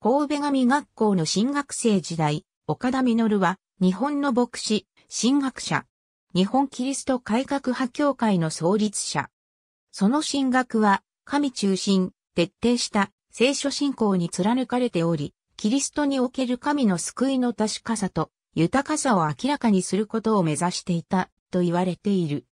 神戸神学校の新学生時代、岡田実は、日本の牧師、神学者。日本キリスト改革派協会の創立者。その神学は、神中心、徹底した聖書信仰に貫かれており、キリストにおける神の救いの確かさと豊かさを明らかにすることを目指していたと言われている。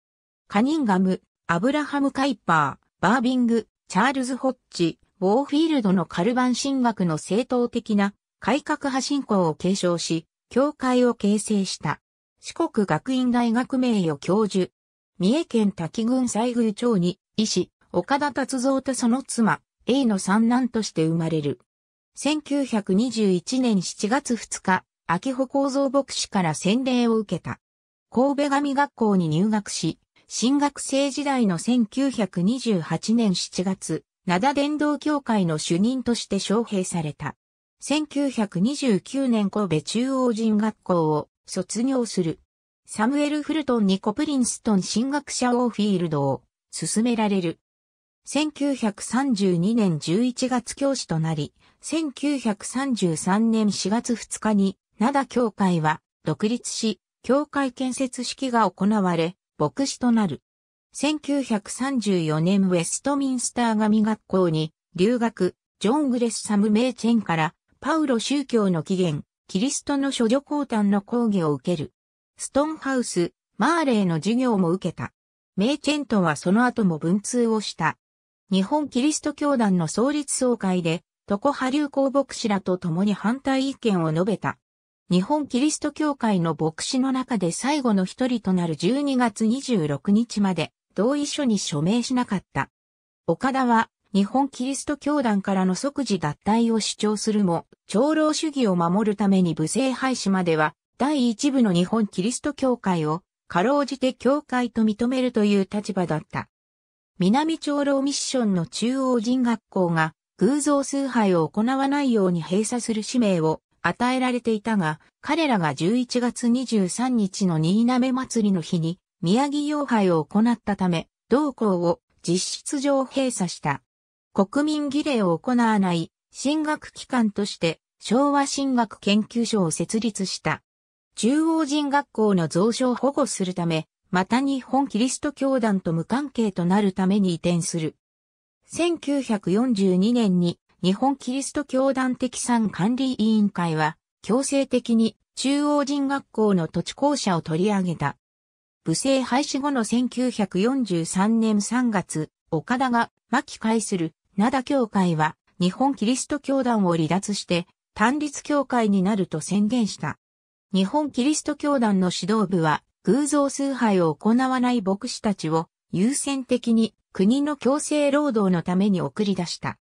カニンガム、アブラハム・カイパー、バービング、チャールズ・ホッチ、ウォーフィールドのカルバン神学の正当的な改革派信仰を継承し、教会を形成した。四国学院大学名誉教授。三重県滝郡西宮町に、医師、岡田達造とその妻、A の三男として生まれる。1921年7月2日、秋穂構造牧師から洗礼を受けた。神戸神学校に入学し、新学生時代の1928年7月、灘伝道協会の主任として招聘された。1929年神戸中央人学校を卒業する。サムエル・フルトンにコプリンストン進学者オーフィールドを進められる。1932年11月教師となり、1933年4月2日に、灘協会は独立し、協会建設式が行われ、牧師となる。1934年ウェストミンスター神学校に留学、ジョン・グレス・サム・メーチェンからパウロ宗教の起源、キリストの諸女交団の講義を受ける。ストンハウス、マーレーの授業も受けた。メーチェントはその後も文通をした。日本キリスト教団の創立総会で、ト床波流行牧師らと共に反対意見を述べた。日本キリスト教会の牧師の中で最後の一人となる12月26日まで同意書に署名しなかった。岡田は日本キリスト教団からの即時脱退を主張するも、長老主義を守るために武政廃止までは、第一部の日本キリスト教会を、かろうじて教会と認めるという立場だった。南長老ミッションの中央人学校が、偶像崇拝を行わないように閉鎖する使命を与えられていたが、彼らが11月23日の新滑祭りの日に宮城洋拝を行ったため、同校を実質上閉鎖した。国民儀礼を行わない進学機関として昭和進学研究所を設立した。中央人学校の増殖を保護するため、また日本キリスト教団と無関係となるために移転する。1942年に日本キリスト教団的産管理委員会は強制的に中央人学校の土地校舎を取り上げた。武政廃止後の1943年3月、岡田が巻き返する灘教会は日本キリスト教団を離脱して単立教会になると宣言した。日本キリスト教団の指導部は偶像崇拝を行わない牧師たちを優先的に国の強制労働のために送り出した。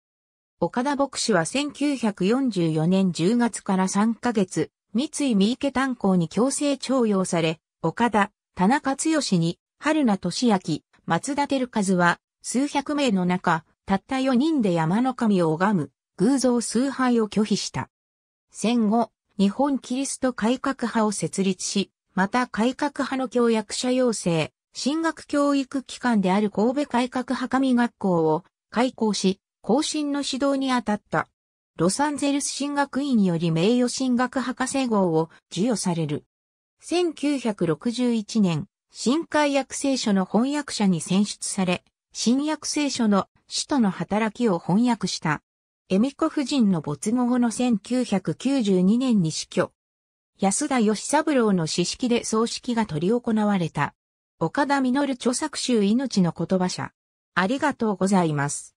岡田牧師は1944年10月から3ヶ月、三井三池炭鉱に強制徴用され、岡田、田中剛に、春名俊明、松田照和は、数百名の中、たった4人で山の神を拝む、偶像崇拝を拒否した。戦後、日本キリスト改革派を設立し、また改革派の教約者養成、進学教育機関である神戸改革派神学校を開校し、後進の指導に当たった。ロサンゼルス進学院より名誉進学博士号を授与される。1961年、新海約聖書の翻訳者に選出され、新約聖書の使徒の働きを翻訳した。恵美子夫人の没後後の1992年に死去。安田義三郎の詩式で葬式が執り行われた。岡田実著作集命の言葉者。ありがとうございます。